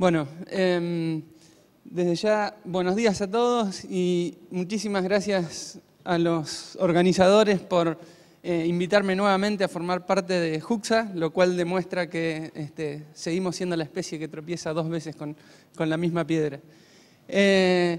Bueno, em, desde ya, buenos días a todos y muchísimas gracias a los organizadores por eh, invitarme nuevamente a formar parte de JUXA, lo cual demuestra que este, seguimos siendo la especie que tropieza dos veces con, la misma piedra. Eh,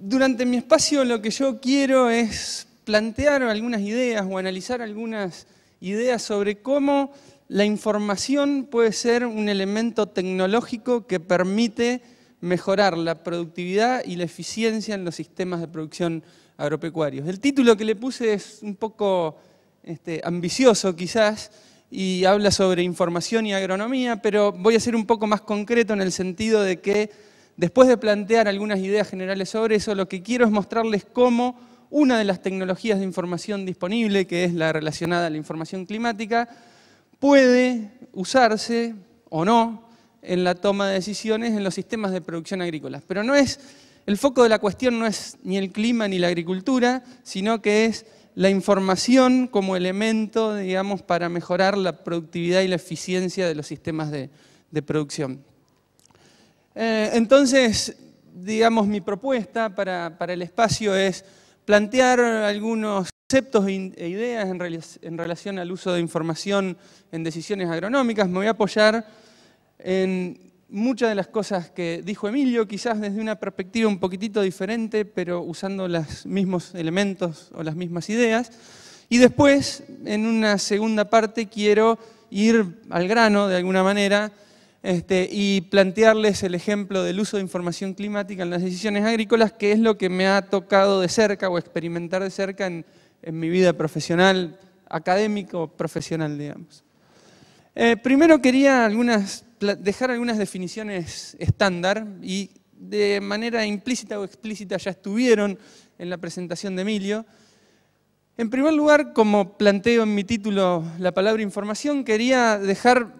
durante mi espacio lo que yo quiero es plantear algunas ideas o analizar algunas ideas sobre cómo la información puede ser un elemento tecnológico que permite mejorar la productividad y la eficiencia en los sistemas de producción agropecuarios. El título que le puse es un poco este, ambicioso quizás y habla sobre información y agronomía, pero voy a ser un poco más concreto en el sentido de que después de plantear algunas ideas generales sobre eso, lo que quiero es mostrarles cómo una de las tecnologías de información disponible, que es la relacionada a la información climática, puede usarse o no en la toma de decisiones en los sistemas de producción agrícolas, Pero no es, el foco de la cuestión no es ni el clima ni la agricultura, sino que es la información como elemento, digamos, para mejorar la productividad y la eficiencia de los sistemas de, producción. Eh, entonces, digamos, mi propuesta para el espacio es plantear algunos conceptos e, e ideas en relación al uso de información en decisiones agronómicas. Me voy a apoyar en muchas de las cosas que dijo Emilio, quizás desde una perspectiva un poquitito diferente, pero usando los mismos elementos o las mismas ideas. Y después, en una segunda parte, quiero ir al grano de alguna manera este, y plantearles el ejemplo del uso de información climática en las decisiones agrícolas, que es lo que me ha tocado de cerca o experimentar de cerca en en mi vida profesional, académico, profesional, digamos. Eh, primero quería dejar algunas definiciones estándar y de manera implícita o explícita ya estuvieron en la presentación de Emilio. En primer lugar, como planteo en mi título la palabra información, quería dejar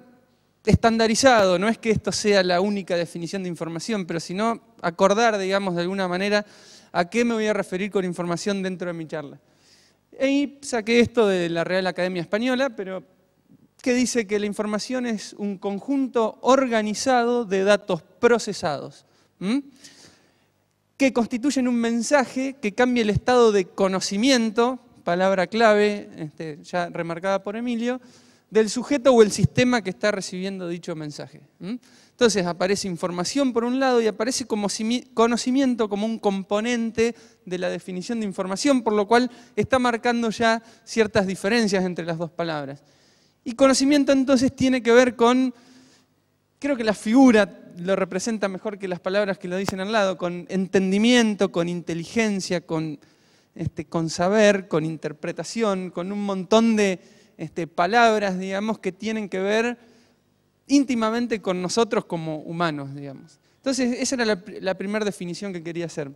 estandarizado, no es que esto sea la única definición de información, pero sino acordar, digamos, de alguna manera, a qué me voy a referir con información dentro de mi charla. Y e saqué esto de la Real Academia Española, pero que dice que la información es un conjunto organizado de datos procesados, que constituyen un mensaje que cambia el estado de conocimiento, palabra clave, este, ya remarcada por Emilio, del sujeto o el sistema que está recibiendo dicho mensaje. Entonces aparece información por un lado y aparece como conocimiento como un componente de la definición de información, por lo cual está marcando ya ciertas diferencias entre las dos palabras. Y conocimiento entonces tiene que ver con, creo que la figura lo representa mejor que las palabras que lo dicen al lado, con entendimiento, con inteligencia, con, este, saber, con interpretación, con un montón de este, palabras, digamos, que tienen que ver íntimamente con nosotros como humanos, digamos. Entonces, esa era la, primera definición que quería hacer.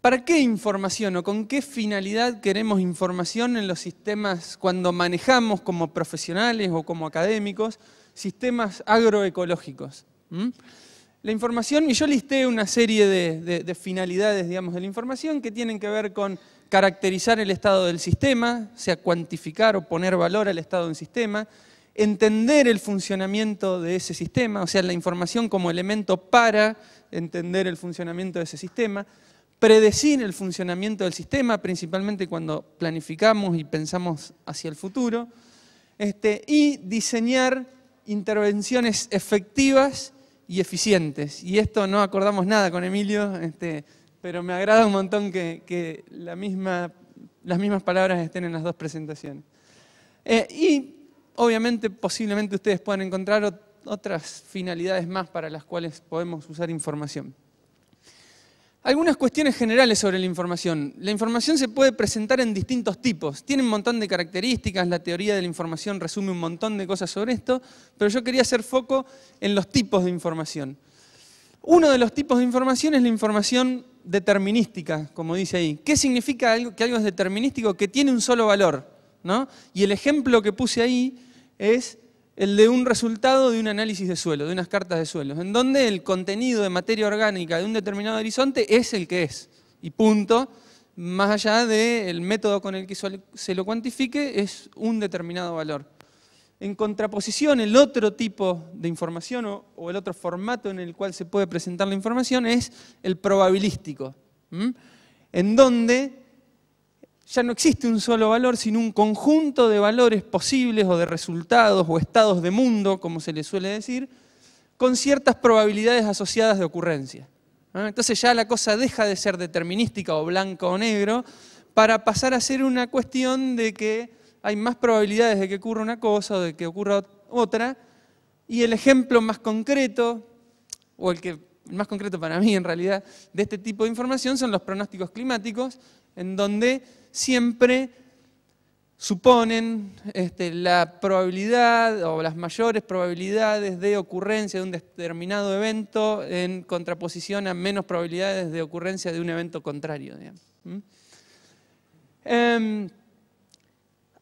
¿Para qué información o con qué finalidad queremos información en los sistemas cuando manejamos como profesionales o como académicos sistemas agroecológicos? ¿Mm? La información, y yo listé una serie de, finalidades, digamos, de la información que tienen que ver con caracterizar el estado del sistema, o sea, cuantificar o poner valor al estado del sistema, entender el funcionamiento de ese sistema, o sea, la información como elemento para entender el funcionamiento de ese sistema, predecir el funcionamiento del sistema, principalmente cuando planificamos y pensamos hacia el futuro, este, y diseñar intervenciones efectivas y eficientes. Y esto no acordamos nada con Emilio, este, pero me agrada un montón que, la misma, las mismas palabras estén en las dos presentaciones. Eh, y Obviamente, posiblemente ustedes puedan encontrar otras finalidades más para las cuales podemos usar información. Algunas cuestiones generales sobre la información. La información se puede presentar en distintos tipos. Tiene un montón de características, la teoría de la información resume un montón de cosas sobre esto, pero yo quería hacer foco en los tipos de información. Uno de los tipos de información es la información determinística, como dice ahí. ¿Qué significa que algo es determinístico? Que tiene un solo valor. Y el ejemplo que puse ahí es el de un resultado de un análisis de suelo, de unas cartas de suelo, en donde el contenido de materia orgánica de un determinado horizonte es el que es, y punto, más allá del método con el que se lo cuantifique, es un determinado valor. En contraposición, el otro tipo de información o, el otro formato en el cual se puede presentar la información es el probabilístico, en donde ya no existe un solo valor, sino un conjunto de valores posibles o de resultados o estados de mundo, como se le suele decir, con ciertas probabilidades asociadas de ocurrencia. Entonces ya la cosa deja de ser determinística o blanco o negro para pasar a ser una cuestión de que hay más probabilidades de que ocurra una cosa o de que ocurra otra. Y el ejemplo más concreto, o el que el más concreto para mí en realidad, de este tipo de información son los pronósticos climáticos, en donde siempre suponen este, la probabilidad o las mayores probabilidades de ocurrencia de un determinado evento en contraposición a menos probabilidades de ocurrencia de un evento contrario. Em,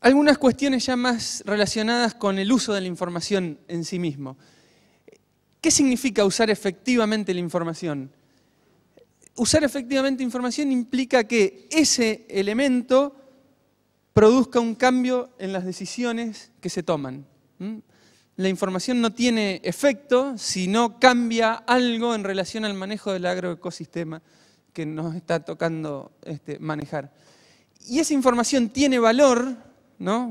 algunas cuestiones ya más relacionadas con el uso de la información en sí mismo. ¿Qué significa usar efectivamente la información? Usar efectivamente información implica que ese elemento produzca un cambio en las decisiones que se toman. La información no tiene efecto si no cambia algo en relación al manejo del agroecosistema que nos está tocando este, manejar. Y esa información tiene valor,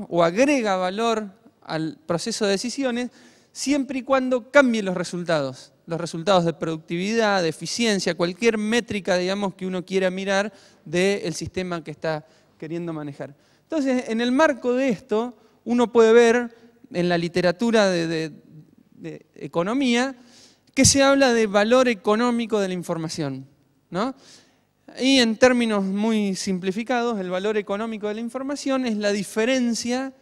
o agrega valor al proceso de decisiones, siempre y cuando cambien los resultados, los resultados de productividad, de eficiencia, cualquier métrica, digamos, que uno quiera mirar del sistema que está queriendo manejar. Entonces, en el marco de esto, uno puede ver en la literatura de, economía que se habla de valor económico de la información, Y en términos muy simplificados, el valor económico de la información es la diferencia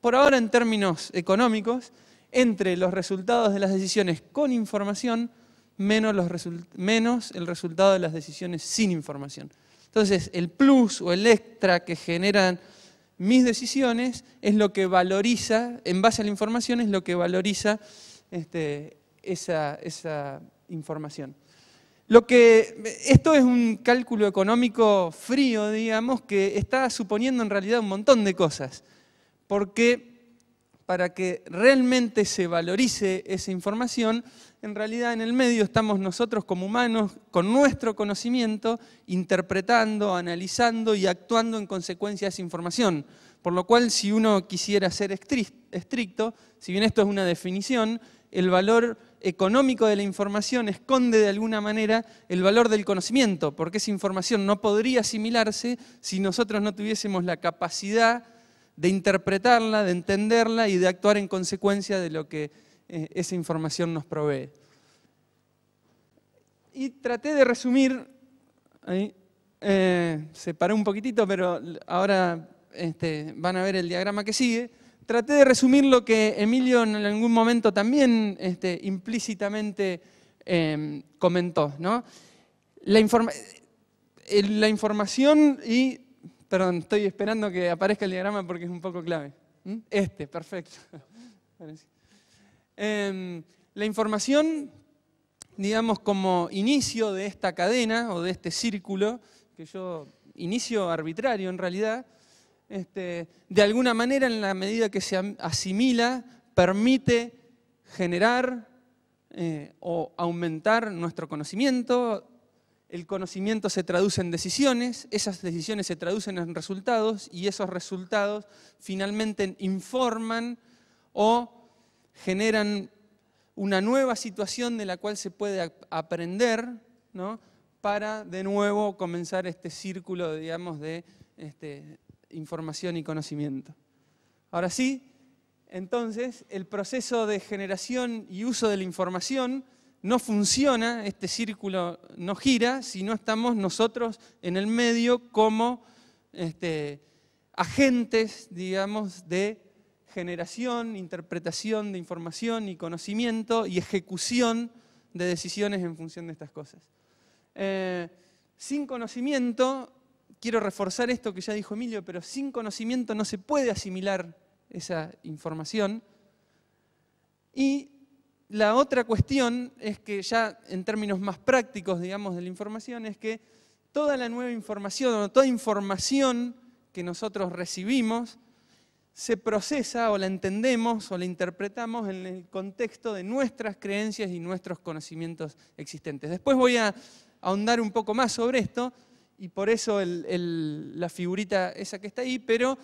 por ahora en términos económicos, entre los resultados de las decisiones con información menos, el resultado de las decisiones sin información. Entonces, el plus o el extra que generan mis decisiones es lo que valoriza, en base a la información, es lo que valoriza este, esa, esa información. Lo que, esto es un cálculo económico frío, digamos, que está suponiendo en realidad un montón de cosas porque para que realmente se valorice esa información, en realidad en el medio estamos nosotros como humanos, con nuestro conocimiento, interpretando, analizando y actuando en consecuencia de esa información. Por lo cual, si uno quisiera ser estricto, si bien esto es una definición, el valor económico de la información esconde de alguna manera el valor del conocimiento, porque esa información no podría asimilarse si nosotros no tuviésemos la capacidad de interpretarla, de entenderla y de actuar en consecuencia de lo que eh, esa información nos provee. Y traté de resumir, eh, se paró un poquitito, pero ahora este, van a ver el diagrama que sigue. Traté de resumir lo que Emilio en algún momento también este, implícitamente em, comentó. La, eh, la información y Perdón, estoy esperando que aparezca el diagrama porque es un poco clave. ¿Mm? Este, perfecto. Em, la información, digamos, como inicio de esta cadena o de este círculo, que yo inicio arbitrario en realidad, este, de alguna manera en la medida que se asimila, permite generar eh, o aumentar nuestro conocimiento, el conocimiento se traduce en decisiones, esas decisiones se traducen en resultados y esos resultados finalmente informan o generan una nueva situación de la cual se puede aprender para de nuevo comenzar este círculo digamos, de este, información y conocimiento. Ahora sí, entonces, el proceso de generación y uso de la información no funciona, este círculo no gira si no estamos nosotros en el medio como este, agentes, digamos, de generación, interpretación de información y conocimiento y ejecución de decisiones en función de estas cosas. Eh, sin conocimiento, quiero reforzar esto que ya dijo Emilio, pero sin conocimiento no se puede asimilar esa información. Y la otra cuestión es que ya en términos más prácticos, digamos, de la información, es que toda la nueva información o toda información que nosotros recibimos se procesa o la entendemos o la interpretamos en el contexto de nuestras creencias y nuestros conocimientos existentes. Después voy a ahondar un poco más sobre esto y por eso la figurita esa que está ahí, pero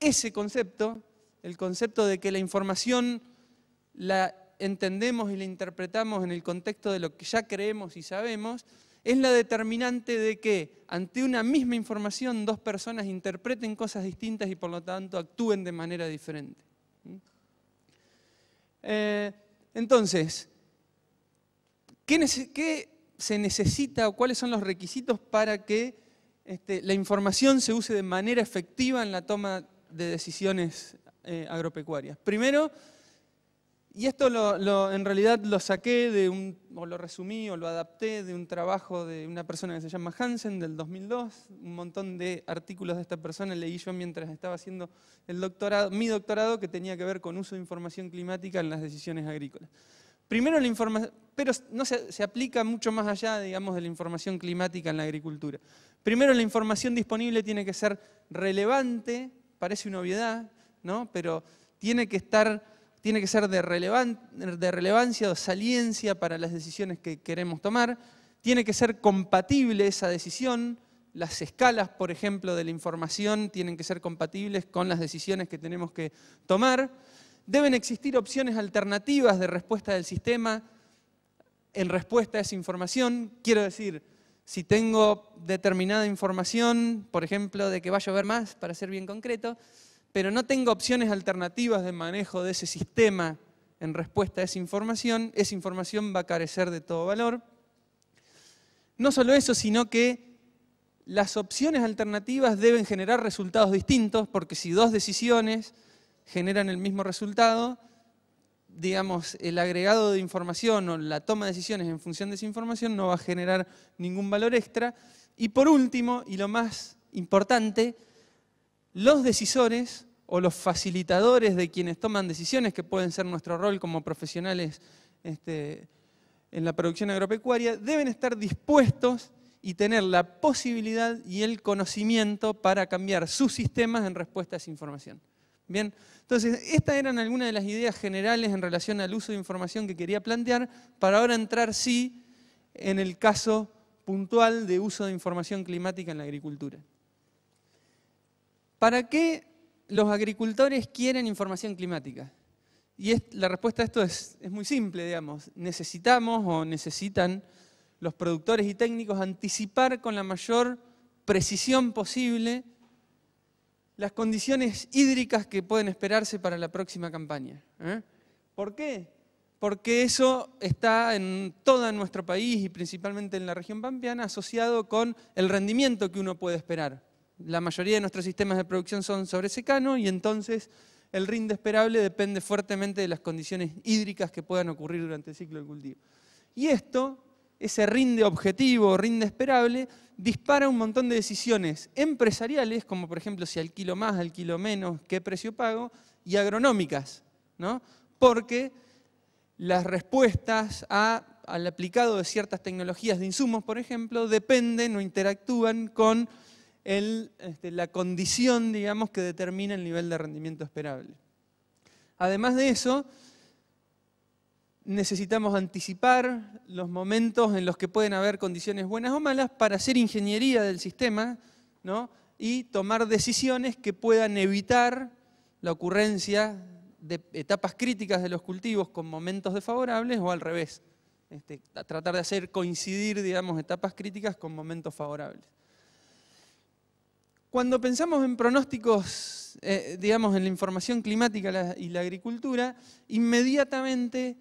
ese concepto, el concepto de que la información la entendemos y la interpretamos en el contexto de lo que ya creemos y sabemos, es la determinante de que ante una misma información dos personas interpreten cosas distintas y por lo tanto actúen de manera diferente. ¿Mm? Eh, entonces, ¿qué, se necesita o cuáles son los requisitos para que este, la información se use de manera efectiva en la toma de decisiones eh, agropecuarias? Primero, y esto lo, en realidad lo saqué de un, o lo resumí o lo adapté de un trabajo de una persona que se llama Hansen del 2002. Un montón de artículos de esta persona leí yo mientras estaba haciendo el doctorado, mi doctorado que tenía que ver con uso de información climática en las decisiones agrícolas. Primero la información, pero no se, aplica mucho más allá, digamos, de la información climática en la agricultura. Primero la información disponible tiene que ser relevante, parece una obviedad, ¿no? Pero tiene que estar tiene que ser de, relevancia o saliencia para las decisiones que queremos tomar, tiene que ser compatible esa decisión, las escalas, por ejemplo, de la información tienen que ser compatibles con las decisiones que tenemos que tomar, deben existir opciones alternativas de respuesta del sistema en respuesta a esa información, quiero decir, si tengo determinada información, por ejemplo, de que va a llover más, para ser bien concreto, pero no tengo opciones alternativas de manejo de ese sistema en respuesta a esa información, esa información va a carecer de todo valor. No solo eso, sino que las opciones alternativas deben generar resultados distintos, porque si dos decisiones generan el mismo resultado, digamos, el agregado de información o la toma de decisiones en función de esa información no va a generar ningún valor extra. Y por último, y lo más importante, los decisores o los facilitadores de quienes toman decisiones, que pueden ser nuestro rol como profesionales este, en la producción agropecuaria, deben estar dispuestos y tener la posibilidad y el conocimiento para cambiar sus sistemas en respuesta a esa información. Bien, entonces estas eran algunas de las ideas generales en relación al uso de información que quería plantear para ahora entrar sí en el caso puntual de uso de información climática en la agricultura. ¿Para qué los agricultores quieren información climática? Y la respuesta a esto es, muy simple, digamos. Necesitamos o necesitan los productores y técnicos anticipar con la mayor precisión posible las condiciones hídricas que pueden esperarse para la próxima campaña. ¿eh? ¿Por qué? Porque eso está en todo nuestro país y principalmente en la región pampeana asociado con el rendimiento que uno puede esperar la mayoría de nuestros sistemas de producción son sobre secano y entonces el rinde esperable depende fuertemente de las condiciones hídricas que puedan ocurrir durante el ciclo de cultivo. Y esto, ese rinde objetivo, rinde esperable, dispara un montón de decisiones empresariales, como por ejemplo si alquilo más, alquilo menos, qué precio pago, y agronómicas, ¿no? porque las respuestas al aplicado de ciertas tecnologías de insumos, por ejemplo, dependen o interactúan con este, la condición, digamos, que determina el nivel de rendimiento esperable. Además de eso, necesitamos anticipar los momentos en los que pueden haber condiciones buenas o malas para hacer ingeniería del sistema y tomar decisiones que puedan evitar la ocurrencia de etapas críticas de los cultivos con momentos desfavorables o al revés, este, tratar de hacer coincidir digamos, etapas críticas con momentos favorables. Cuando pensamos en pronósticos, eh, digamos, en la información climática y la agricultura, inmediatamente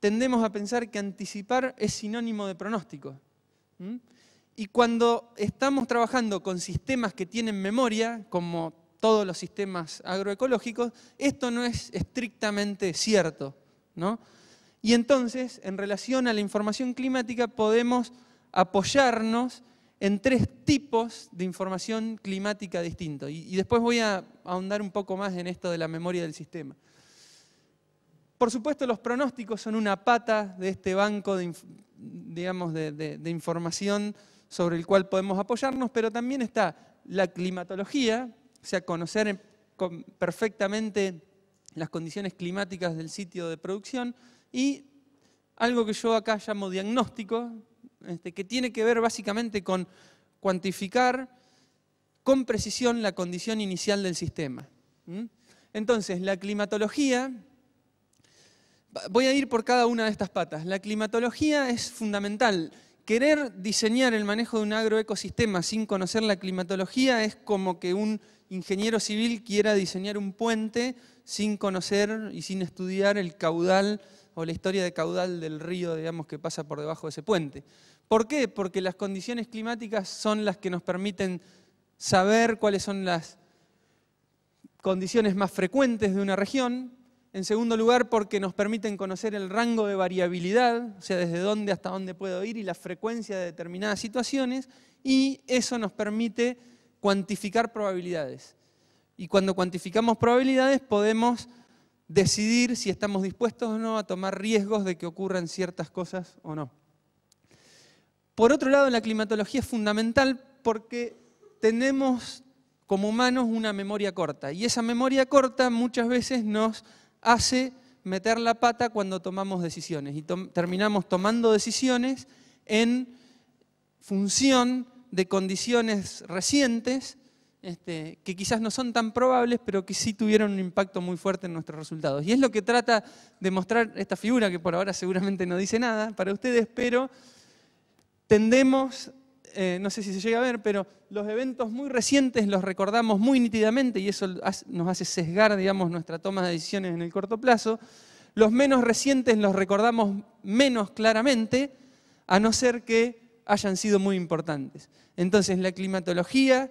tendemos a pensar que anticipar es sinónimo de pronóstico. Y cuando estamos trabajando con sistemas que tienen memoria, como todos los sistemas agroecológicos, esto no es estrictamente cierto. Y entonces, en relación a la información climática, podemos apoyarnos en tres tipos de información climática distinto. Y, después voy a ahondar un poco más en esto de la memoria del sistema. Por supuesto, los pronósticos son una pata de este banco digamos, de información sobre el cual podemos apoyarnos, pero también está la climatología, o sea, conocer perfectamente las condiciones climáticas del sitio de producción, y algo que yo acá llamo diagnóstico, este, que tiene que ver básicamente con cuantificar con precisión la condición inicial del sistema. Entonces, la climatología, voy a ir por cada una de estas patas, la climatología es fundamental. Querer diseñar el manejo de un agroecosistema sin conocer la climatología es como que un ingeniero civil quiera diseñar un puente sin conocer y sin estudiar el caudal o la historia de caudal del río, digamos, que pasa por debajo de ese puente. ¿Por qué? Porque las condiciones climáticas son las que nos permiten saber cuáles son las condiciones más frecuentes de una región. En segundo lugar, porque nos permiten conocer el rango de variabilidad, o sea, desde dónde hasta dónde puedo ir y la frecuencia de determinadas situaciones. Y eso nos permite cuantificar probabilidades. Y cuando cuantificamos probabilidades podemos decidir si estamos dispuestos o no a tomar riesgos de que ocurran ciertas cosas o no. Por otro lado, la climatología es fundamental porque tenemos como humanos una memoria corta y esa memoria corta muchas veces nos hace meter la pata cuando tomamos decisiones y terminamos tomando decisiones en función de condiciones recientes este, que quizás no son tan probables, pero que sí tuvieron un impacto muy fuerte en nuestros resultados. Y es lo que trata de mostrar esta figura, que por ahora seguramente no dice nada para ustedes, pero tendemos, eh, no sé si se llega a ver, pero los eventos muy recientes los recordamos muy nítidamente y eso nos hace sesgar, digamos, nuestra toma de decisiones en el corto plazo. Los menos recientes los recordamos menos claramente, a no ser que hayan sido muy importantes. Entonces, la climatología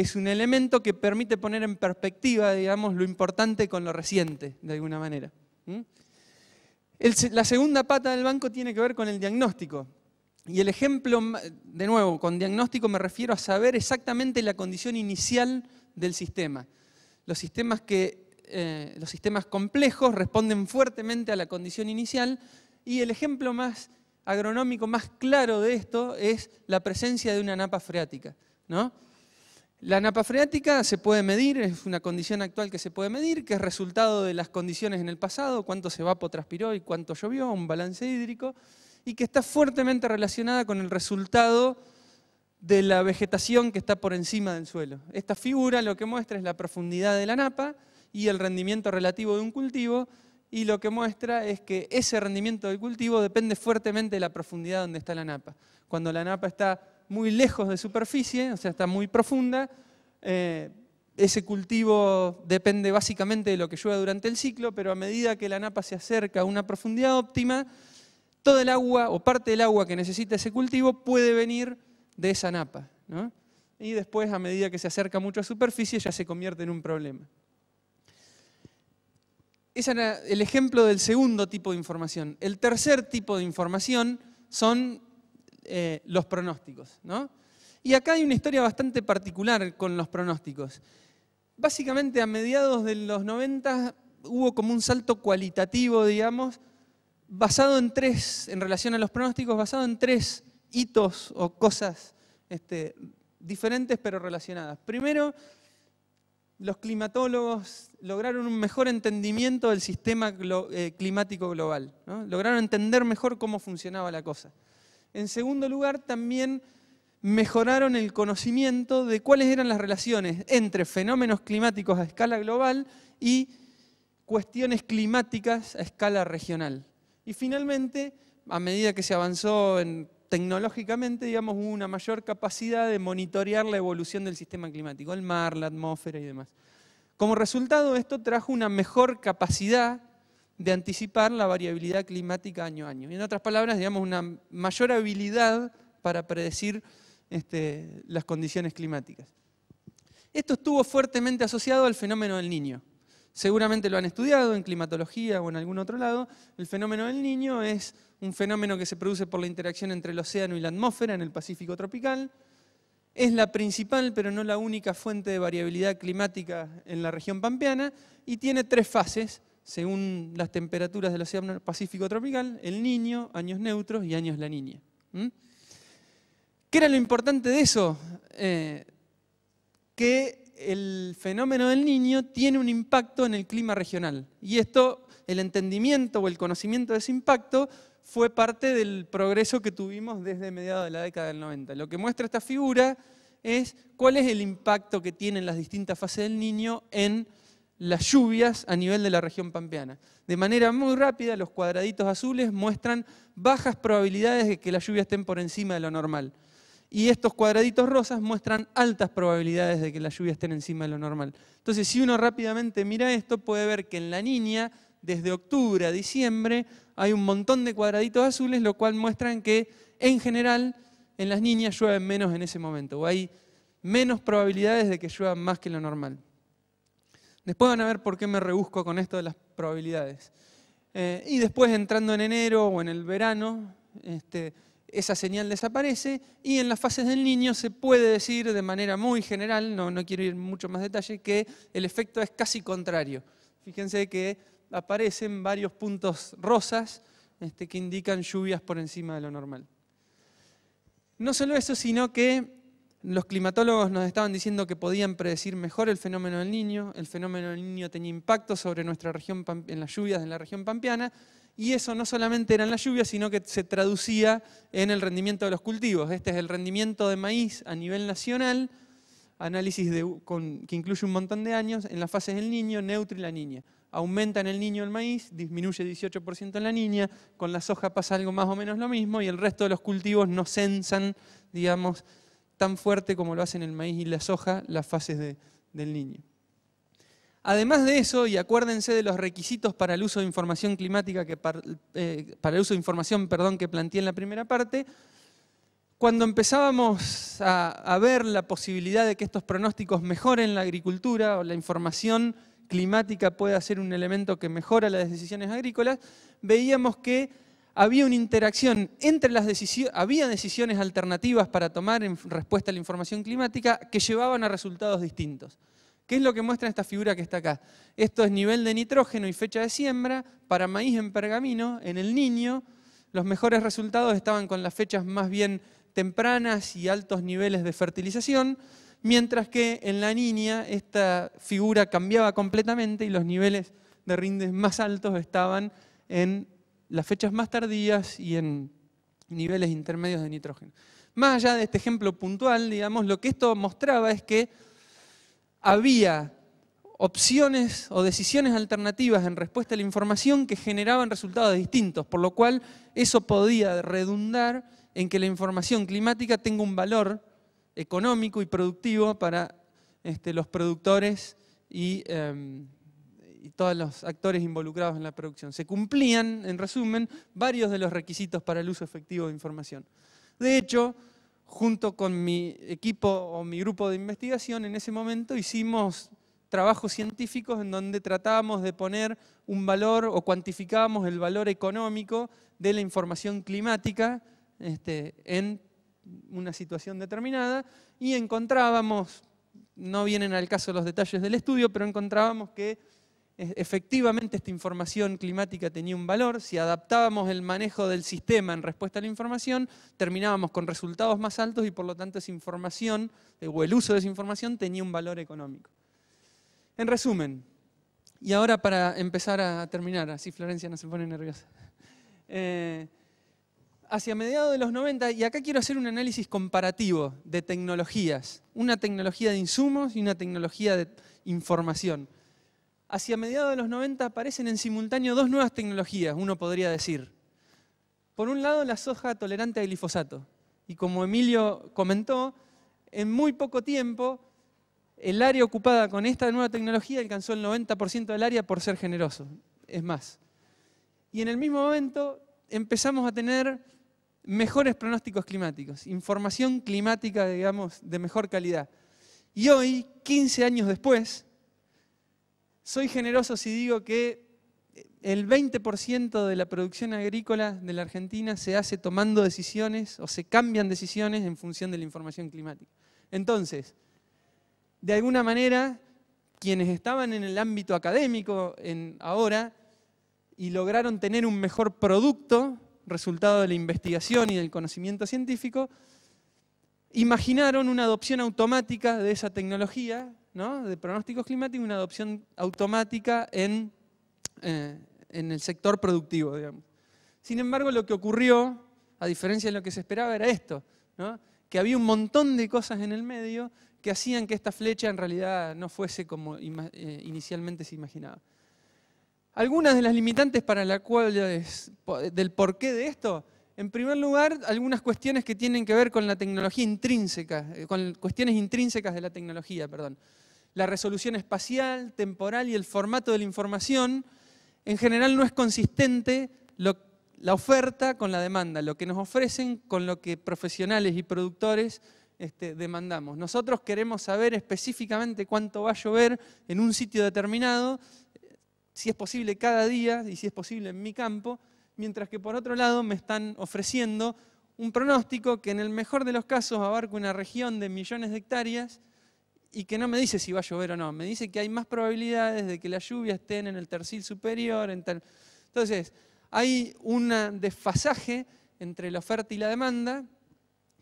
es un elemento que permite poner en perspectiva, digamos, lo importante con lo reciente, de alguna manera. la segunda pata del banco tiene que ver con el diagnóstico. Y el ejemplo, de nuevo, con diagnóstico me refiero a saber exactamente la condición inicial del sistema. Los sistemas, que, eh, los sistemas complejos responden fuertemente a la condición inicial y el ejemplo más agronómico, más claro de esto es la presencia de una napa freática. ¿no? La napa freática se puede medir, es una condición actual que se puede medir, que es resultado de las condiciones en el pasado, cuánto se transpiró y cuánto llovió, un balance hídrico, y que está fuertemente relacionada con el resultado de la vegetación que está por encima del suelo. Esta figura lo que muestra es la profundidad de la napa y el rendimiento relativo de un cultivo, y lo que muestra es que ese rendimiento del cultivo depende fuertemente de la profundidad donde está la napa. Cuando la napa está muy lejos de superficie, o sea, está muy profunda. Eh, ese cultivo depende básicamente de lo que llueve durante el ciclo, pero a medida que la napa se acerca a una profundidad óptima, toda el agua o parte del agua que necesita ese cultivo puede venir de esa napa. Y después, a medida que se acerca mucho a superficie, ya se convierte en un problema. Ese era el ejemplo del segundo tipo de información. El tercer tipo de información son eh, los pronósticos. ¿no? Y acá hay una historia bastante particular con los pronósticos. Básicamente a mediados de los 90 hubo como un salto cualitativo, digamos, basado en tres, en relación a los pronósticos, basado en tres hitos o cosas este, diferentes pero relacionadas. Primero, los climatólogos lograron un mejor entendimiento del sistema eh, climático global, lograron entender mejor cómo funcionaba la cosa. En segundo lugar, también mejoraron el conocimiento de cuáles eran las relaciones entre fenómenos climáticos a escala global y cuestiones climáticas a escala regional. Y finalmente, a medida que se avanzó tecnológicamente, digamos, hubo una mayor capacidad de monitorear la evolución del sistema climático, el mar, la atmósfera y demás. Como resultado, esto trajo una mejor capacidad de anticipar la variabilidad climática año a año. Y en otras palabras, digamos, una mayor habilidad para predecir este, las condiciones climáticas. Esto estuvo fuertemente asociado al fenómeno del niño. Seguramente lo han estudiado en climatología o en algún otro lado. El fenómeno del niño es un fenómeno que se produce por la interacción entre el océano y la atmósfera en el Pacífico tropical. Es la principal, pero no la única fuente de variabilidad climática en la región pampeana y tiene tres fases según las temperaturas del Océano Pacífico Tropical, el niño, años neutros y años la niña. ¿Qué era lo importante de eso? Eh, que el fenómeno del niño tiene un impacto en el clima regional. Y esto, el entendimiento o el conocimiento de ese impacto fue parte del progreso que tuvimos desde mediados de la década del 90. Lo que muestra esta figura es cuál es el impacto que tienen las distintas fases del niño en las lluvias a nivel de la región pampeana. De manera muy rápida, los cuadraditos azules muestran bajas probabilidades de que las lluvias estén por encima de lo normal. Y estos cuadraditos rosas muestran altas probabilidades de que las lluvias estén encima de lo normal. Entonces, si uno rápidamente mira esto, puede ver que en la niña, desde octubre a diciembre, hay un montón de cuadraditos azules, lo cual muestran que, en general, en las niñas llueve menos en ese momento, o hay menos probabilidades de que llueva más que lo normal. Después van a ver por qué me rebusco con esto de las probabilidades. Eh, y después entrando en enero o en el verano, este, esa señal desaparece y en las fases del niño se puede decir de manera muy general, no, quiero ir mucho más detalle, que el efecto es casi contrario. Fíjense que aparecen varios puntos rosas este, que indican lluvias por encima de lo normal. No solo eso, sino que los climatólogos nos estaban diciendo que podían predecir mejor el fenómeno del niño, el fenómeno del niño tenía impacto sobre nuestra región en las lluvias en la región pampeana, y eso no solamente era en las lluvias, sino que se traducía en el rendimiento de los cultivos. Este es el rendimiento de maíz a nivel nacional, análisis que incluye un montón de años, en las fases del niño, neutro y la niña. Aumenta en el niño el maíz, disminuye 18% en la niña, con la soja pasa algo más o menos lo mismo, y el resto de los cultivos no censan, digamos, tan fuerte como lo hacen el maíz y la soja las fases del niño. Además de eso, y acuérdense de los requisitos para el uso de información climática que eh, para el uso de información, perdón, que planteé en la primera parte, cuando empezábamos a, ver la posibilidad de que estos pronósticos mejoren la agricultura o la información climática pueda ser un elemento que mejora las decisiones agrícolas, veíamos que había una interacción entre las decisiones, había decisiones alternativas para tomar en respuesta a la información climática que llevaban a resultados distintos. ¿Qué es lo que muestra esta figura que está acá? Esto es nivel de nitrógeno y fecha de siembra para maíz en pergamino, en el niño. Los mejores resultados estaban con las fechas más bien tempranas y altos niveles de fertilización, mientras que en la niña esta figura cambiaba completamente y los niveles de rindes más altos estaban en las fechas más tardías y en niveles intermedios de nitrógeno. Más allá de este ejemplo puntual, digamos, lo que esto mostraba es que había opciones o decisiones alternativas en respuesta a la información que generaban resultados distintos, por lo cual eso podía redundar en que la información climática tenga un valor económico y productivo para este, los productores y em, y todos los actores involucrados en la producción. Se cumplían, en resumen, varios de los requisitos para el uso efectivo de información. De hecho, junto con mi equipo o mi grupo de investigación en ese momento hicimos trabajos científicos en donde tratábamos de poner un valor o cuantificábamos el valor económico de la información climática este, en una situación determinada y encontrábamos, no vienen al caso los detalles del estudio, pero encontrábamos que e-, efectivamente esta información climática tenía un valor, si adaptábamos el manejo del sistema en respuesta a la información, terminábamos con resultados más altos y por lo tanto esa información eh, o el uso de esa información tenía un valor económico. En resumen, y ahora para empezar a terminar, así Florencia no se pone nerviosa. Eh, hacia mediados de los 90, y acá quiero hacer un análisis comparativo de tecnologías, una tecnología de insumos y una tecnología de información hacia mediados de los 90 aparecen en simultáneo dos nuevas tecnologías, uno podría decir. Por un lado, la soja tolerante a glifosato. Y como Emilio comentó, en muy poco tiempo el área ocupada con esta nueva tecnología alcanzó el 90% del área por ser generoso. Es más. Y en el mismo momento empezamos a tener mejores pronósticos climáticos, información climática, digamos, de mejor calidad. Y hoy, 15 años después, soy generoso si digo que el 20% de la producción agrícola de la Argentina se hace tomando decisiones o se cambian decisiones en función de la información climática. Entonces, de alguna manera, quienes estaban en el ámbito académico en, ahora y lograron tener un mejor producto, resultado de la investigación y del conocimiento científico, imaginaron una adopción automática de esa tecnología de pronósticos climáticos y una adopción automática en, eh, el sector productivo. Sin embargo, lo que ocurrió, a diferencia de lo que se esperaba, era esto, que había un montón de cosas en el medio que hacían que esta flecha en realidad no fuese como eh, inicialmente se imaginaba. Algunas de las limitantes para la cual del porqué de esto, en primer lugar, algunas cuestiones que tienen que ver con la tecnología intrínseca, eh, con cuestiones intrínsecas de la tecnología, perdón la resolución espacial, temporal y el formato de la información, en general no es consistente la oferta con la demanda, lo que nos ofrecen con lo que profesionales y productores este, demandamos. Nosotros queremos saber específicamente cuánto va a llover en un sitio determinado, si es posible cada día y si es posible en mi campo, mientras que por otro lado me están ofreciendo un pronóstico que en el mejor de los casos abarca una región de millones de hectáreas y que no me dice si va a llover o no, me dice que hay más probabilidades de que las lluvias estén en el tercil superior, en tal. Entonces, hay un desfasaje entre la oferta y la demanda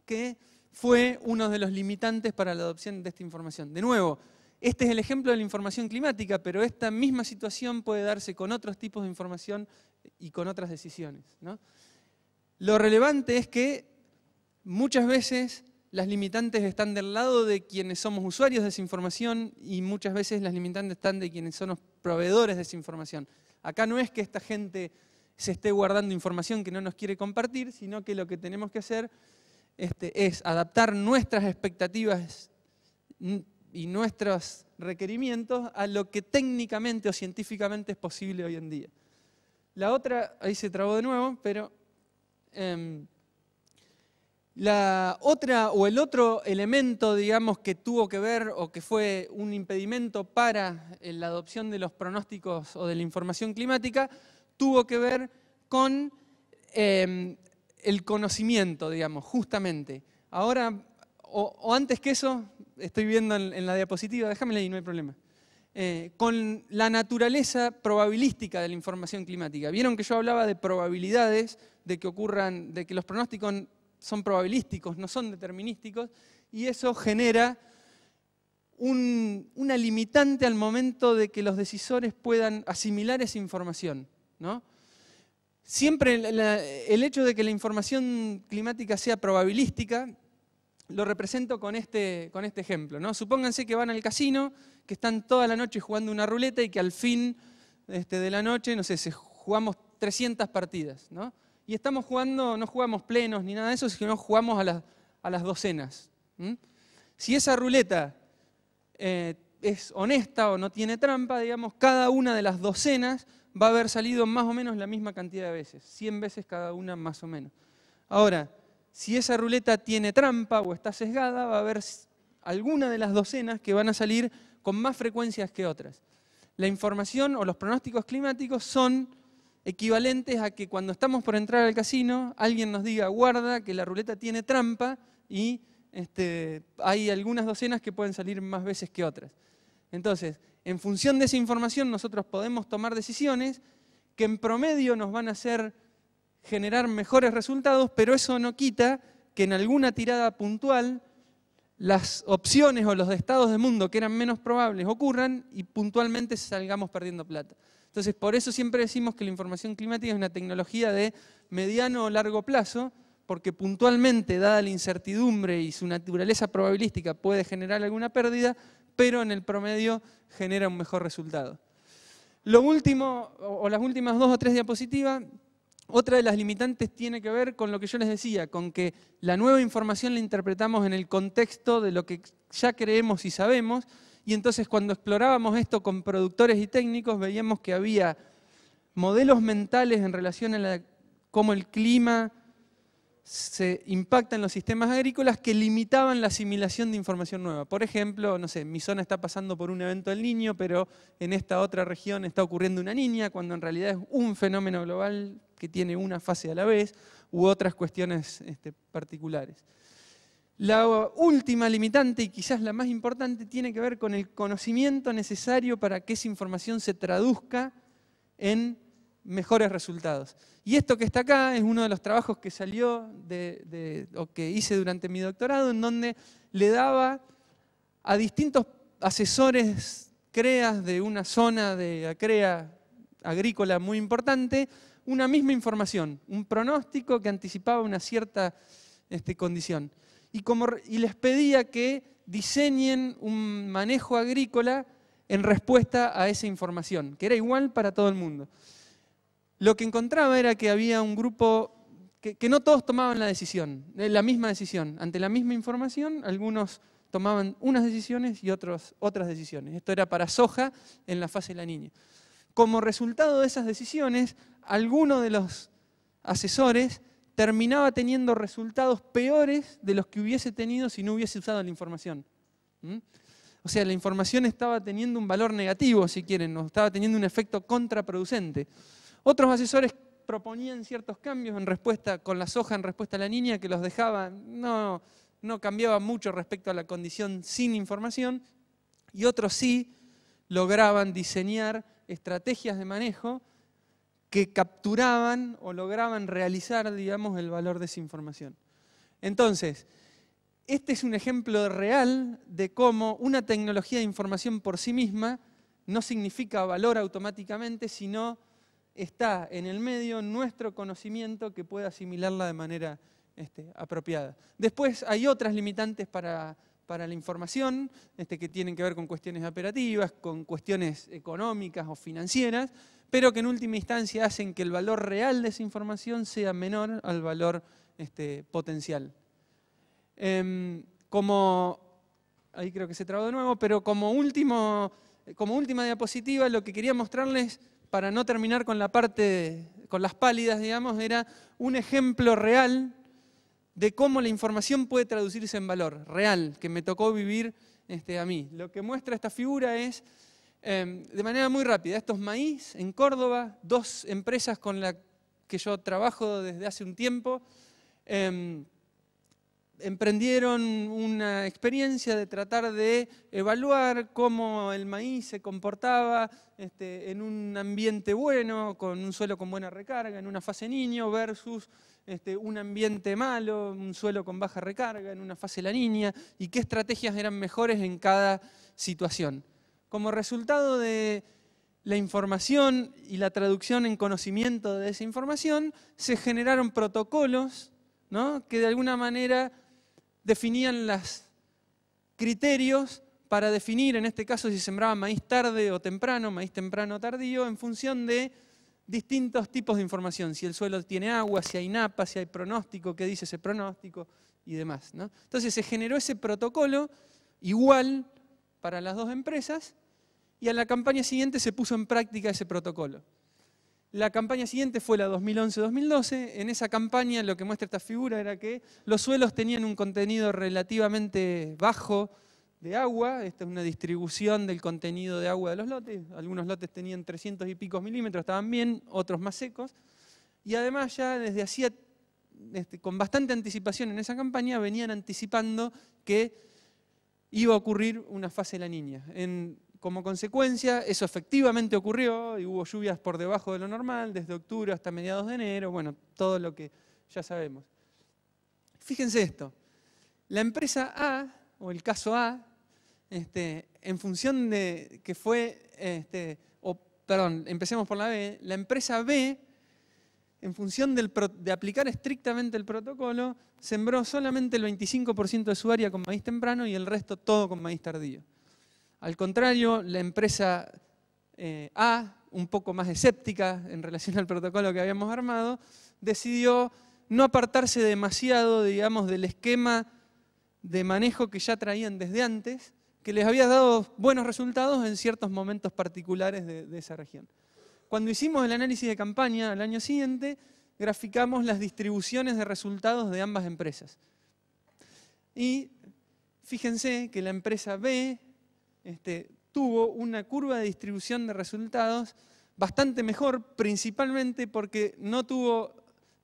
que fue uno de los limitantes para la adopción de esta información. De nuevo, este es el ejemplo de la información climática, pero esta misma situación puede darse con otros tipos de información y con otras decisiones. Lo relevante es que muchas veces las limitantes están del lado de quienes somos usuarios de esa información y muchas veces las limitantes están de quienes son los proveedores de esa información. Acá no es que esta gente se esté guardando información que no nos quiere compartir, sino que lo que tenemos que hacer este, es adaptar nuestras expectativas y nuestros requerimientos a lo que técnicamente o científicamente es posible hoy en día. La otra, ahí se trabó de nuevo, pero... Em, la otra o el otro elemento, digamos, que tuvo que ver o que fue un impedimento para eh, la adopción de los pronósticos o de la información climática, tuvo que ver con em, el conocimiento, digamos, justamente. Ahora, o, antes que eso, estoy viendo en, la diapositiva, déjame ahí, no hay problema. Eh, con la naturaleza probabilística de la información climática. Vieron que yo hablaba de probabilidades de que ocurran, de que los pronósticos son probabilísticos, no son determinísticos, y eso genera una limitante al momento de que los decisores puedan asimilar esa información. Siempre el hecho de que la información climática sea probabilística, lo represento con este, con este ejemplo. Supónganse que van al casino, que están toda la noche jugando una ruleta y que al fin este, de la noche, no sé, jugamos 300 partidas. ¿no? y estamos jugando, no jugamos plenos ni nada de eso, sino jugamos a, a las docenas. Si esa ruleta eh, es honesta o no tiene trampa, digamos, cada una de las docenas va a haber salido más o menos la misma cantidad de veces, 100 veces cada una más o menos. Ahora, si esa ruleta tiene trampa o está sesgada, va a haber alguna de las docenas que van a salir con más frecuencias que otras. La información o los pronósticos climáticos son equivalentes a que cuando estamos por entrar al casino, alguien nos diga, guarda, que la ruleta tiene trampa y este, hay algunas docenas que pueden salir más veces que otras. Entonces, en función de esa información nosotros podemos tomar decisiones que en promedio nos van a hacer generar mejores resultados, pero eso no quita que en alguna tirada puntual las opciones o los estados de mundo que eran menos probables ocurran y puntualmente salgamos perdiendo plata. Entonces, por eso siempre decimos que la información climática es una tecnología de mediano o largo plazo, porque puntualmente, dada la incertidumbre y su naturaleza probabilística, puede generar alguna pérdida, pero en el promedio genera un mejor resultado. Lo último, o las últimas dos o tres diapositivas, otra de las limitantes tiene que ver con lo que yo les decía, con que la nueva información la interpretamos en el contexto de lo que ya creemos y sabemos, y entonces cuando explorábamos esto con productores y técnicos, veíamos que había modelos mentales en relación a cómo el clima se impacta en los sistemas agrícolas que limitaban la asimilación de información nueva. Por ejemplo, no sé, mi zona está pasando por un evento del niño, pero en esta otra región está ocurriendo una niña, cuando en realidad es un fenómeno global que tiene una fase a la vez, u otras cuestiones este, particulares. La última limitante y quizás la más importante tiene que ver con el conocimiento necesario para que esa información se traduzca en mejores resultados. Y esto que está acá es uno de los trabajos que salió de, o que hice durante mi doctorado, en donde le daba a distintos asesores creas de una zona de crea agrícola muy importante una misma información, un pronóstico que anticipaba una cierta este, condición y, les pedía que diseñen un manejo agrícola en respuesta a esa información, que era igual para todo el mundo. Lo que encontraba era que había un grupo que, no todos tomaban la decisión, eh, la misma decisión. Ante la misma información, algunos tomaban unas decisiones y otros otras decisiones. Esto era para soja en la fase de la niña. Como resultado de esas decisiones, algunos de los asesores terminaba teniendo resultados peores de los que hubiese tenido si no hubiese usado la información. O sea, la información estaba teniendo un valor negativo, si quieren, o estaba teniendo un efecto contraproducente. Otros asesores proponían ciertos cambios en respuesta con la soja en respuesta a la niña que los dejaba no no cambiaba mucho respecto a la condición sin información y otros sí lograban diseñar estrategias de manejo que capturaban o lograban realizar, digamos, el valor de esa información. Entonces, este es un ejemplo real de cómo una tecnología de información por sí misma no significa valor automáticamente, sino está en el medio nuestro conocimiento que puede asimilarla de manera este, apropiada. Después hay otras limitantes para, para la información, este, que tienen que ver con cuestiones operativas, con cuestiones económicas o financieras, pero que en última instancia hacen que el valor real de esa información sea menor al valor este, potencial. Em, como, ahí creo que se trabó de nuevo, pero como, último, como última diapositiva, lo que quería mostrarles, para no terminar con la parte, con las pálidas, digamos, era un ejemplo real de cómo la información puede traducirse en valor, real, que me tocó vivir este, a mí. Lo que muestra esta figura es Em, de manera muy rápida, estos maíz en Córdoba, dos empresas con las que yo trabajo desde hace un tiempo. Em, emprendieron una experiencia de tratar de evaluar cómo el maíz se comportaba este, en un ambiente bueno, con un suelo con buena recarga, en una fase niño, versus este, un ambiente malo, un suelo con baja recarga, en una fase la niña, y qué estrategias eran mejores en cada situación como resultado de la información y la traducción en conocimiento de esa información, se generaron protocolos que de alguna manera definían los criterios para definir, en este caso, si sembraba maíz tarde o temprano, maíz temprano o tardío, en función de distintos tipos de información, si el suelo tiene agua, si hay napa, si hay pronóstico, qué dice ese pronóstico y demás. Entonces se generó ese protocolo igual para las dos empresas y a la campaña siguiente se puso en práctica ese protocolo. La campaña siguiente fue la 2011-2012. En esa campaña lo que muestra esta figura era que los suelos tenían un contenido relativamente bajo de agua. Esta es una distribución del contenido de agua de los lotes. Algunos lotes tenían 300 y pico milímetros, estaban bien, otros más secos. Y además ya desde hacía, este, con bastante anticipación en esa campaña, venían anticipando que iba a ocurrir una fase de la niña. como consecuencia, eso efectivamente ocurrió y hubo lluvias por debajo de lo normal, desde octubre hasta mediados de enero, bueno, todo lo que ya sabemos. Fíjense esto, la empresa A, o el caso A, este, en función de que fue, este, o, perdón, empecemos por la B, la empresa B en función de aplicar estrictamente el protocolo, sembró solamente el 25% de su área con maíz temprano y el resto todo con maíz tardío. Al contrario, la empresa eh, A, un poco más escéptica en relación al protocolo que habíamos armado, decidió no apartarse demasiado, digamos, del esquema de manejo que ya traían desde antes, que les había dado buenos resultados en ciertos momentos particulares de esa región. Cuando hicimos el análisis de campaña al año siguiente, graficamos las distribuciones de resultados de ambas empresas. Y fíjense que la empresa B este, tuvo una curva de distribución de resultados bastante mejor, principalmente porque no tuvo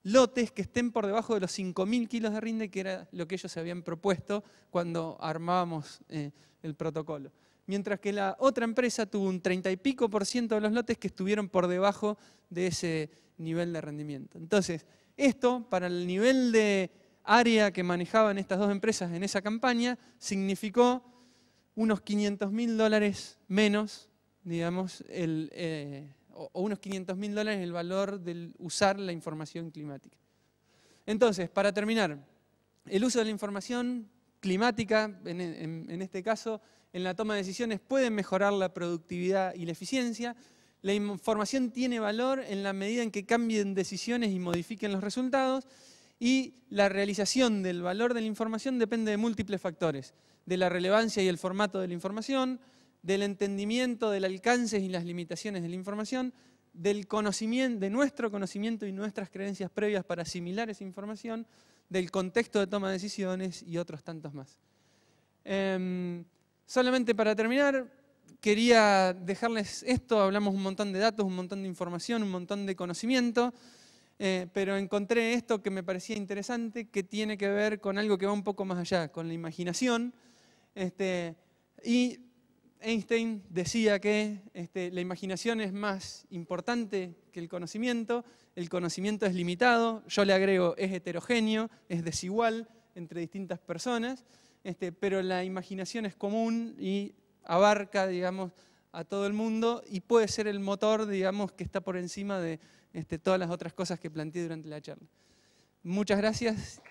lotes que estén por debajo de los 5.000 kilos de rinde, que era lo que ellos se habían propuesto cuando armábamos eh, el protocolo mientras que la otra empresa tuvo un 30 y pico por ciento de los lotes que estuvieron por debajo de ese nivel de rendimiento. Entonces, esto para el nivel de área que manejaban estas dos empresas en esa campaña significó unos 500 mil dólares menos, digamos, eh, o, unos 500 mil dólares el valor de usar la información climática. Entonces, para terminar, el uso de la información climática, en este caso, en la toma de decisiones pueden mejorar la productividad y la eficiencia. La información tiene valor en la medida en que cambien decisiones y modifiquen los resultados. Y la realización del valor de la información depende de múltiples factores, de la relevancia y el formato de la información, del entendimiento del alcance y las limitaciones de la información, del conocimiento, de nuestro conocimiento y nuestras creencias previas para asimilar esa información, del contexto de toma de decisiones y otros tantos más. Em, Solamente para terminar, quería dejarles esto, hablamos un montón de datos, un montón de información, un montón de conocimiento, eh, pero encontré esto que me parecía interesante, que tiene que ver con algo que va un poco más allá, con la imaginación. Este, y Einstein decía que este, la imaginación es más importante que el conocimiento, el conocimiento es limitado, yo le agrego es heterogéneo, es desigual entre distintas personas, este, pero la imaginación es común y abarca, digamos, a todo el mundo y puede ser el motor, digamos, que está por encima de este, todas las otras cosas que planteé durante la charla. Muchas gracias.